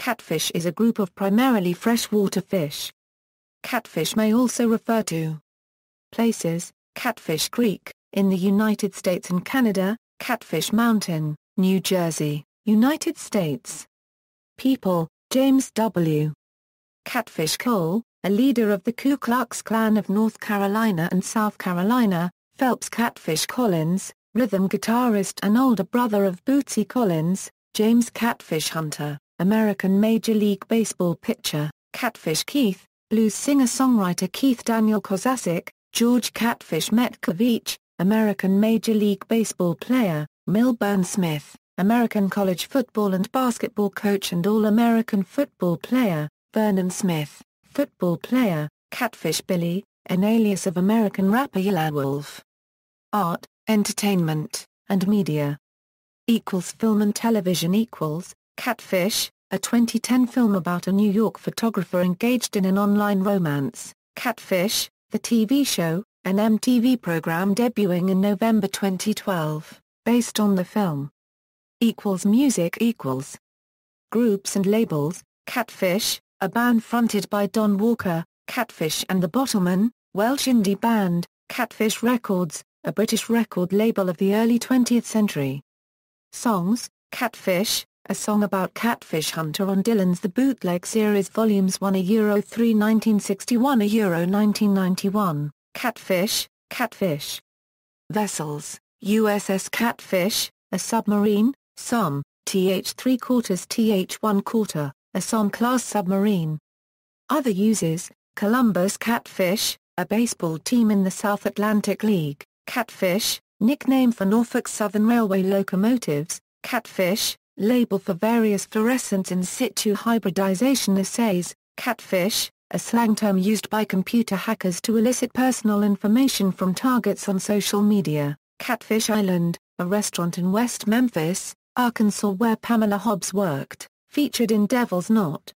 Catfish is a group of primarily freshwater fish. Catfish may also refer to places, Catfish Creek, in the United States and Canada, Catfish Mountain, New Jersey, United States. People, James W. Catfish Cole, a leader of the Ku Klux Klan of North Carolina and South Carolina, Phelps Catfish Collins, rhythm guitarist and older brother of Bootsy Collins, James Catfish Hunter, American Major League Baseball pitcher, Catfish Keith, blues singer-songwriter Keith Daniel Kozasik, George Catfish Metcalvich, American Major League Baseball player, Milburn Smith, American college football and basketball coach and All-American football player, Vernon Smith, football player, Catfish Billy, an alias of American rapper Wolf. Art, entertainment, and media. Equals film and television equals Catfish, a 2010 film about a New York photographer engaged in an online romance, Catfish, the TV show, an MTV program debuting in November 2012, based on the film. Equals music equals. Groups and labels, Catfish, a band fronted by Don Walker, Catfish and the Bottlemen, Welsh indie band, Catfish Records, a British record label of the early 20th century. Songs, Catfish, a song about Catfish Hunter on Dylan's The Bootleg Series Volumes 1 a Euro 3 1961 a Euro 1991, Catfish, Catfish. Vessels, USS Catfish, a submarine, SOM, TH 3 quarters TH 1 quarter, a SOM-class submarine. Other uses, Columbus Catfish, a baseball team in the South Atlantic League, Catfish, nickname for Norfolk Southern Railway locomotives, Catfish, label for various fluorescence in situ hybridization assays, catfish, a slang term used by computer hackers to elicit personal information from targets on social media, Catfish Island, a restaurant in West Memphis, Arkansas where Pamela Hobbs worked, featured in Devil's Knot,